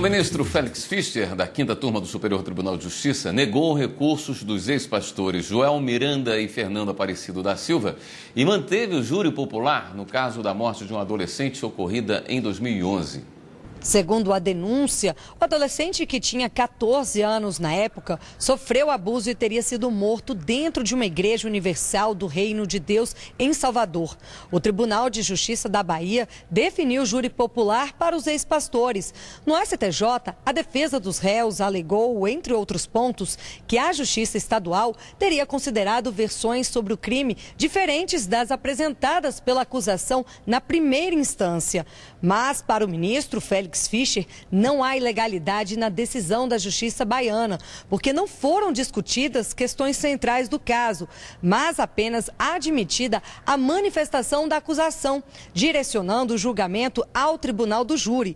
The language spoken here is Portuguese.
O ministro Félix Fischer, da quinta turma do Superior Tribunal de Justiça, negou recursos dos ex-pastores Joel Miranda e Fernando Aparecido da Silva e manteve o júri popular no caso da morte de um adolescente ocorrida em 2011. Segundo a denúncia, o adolescente que tinha 14 anos na época sofreu abuso e teria sido morto dentro de uma igreja universal do Reino de Deus em Salvador. O Tribunal de Justiça da Bahia definiu júri popular para os ex-pastores. No STJ, a defesa dos réus alegou, entre outros pontos, que a Justiça Estadual teria considerado versões sobre o crime diferentes das apresentadas pela acusação na primeira instância. Mas, para o ministro Félix, Félix Fischer, não há ilegalidade na decisão da Justiça Baiana, porque não foram discutidas questões centrais do caso, mas apenas admitida a manifestação da acusação, direcionando o julgamento ao tribunal do júri.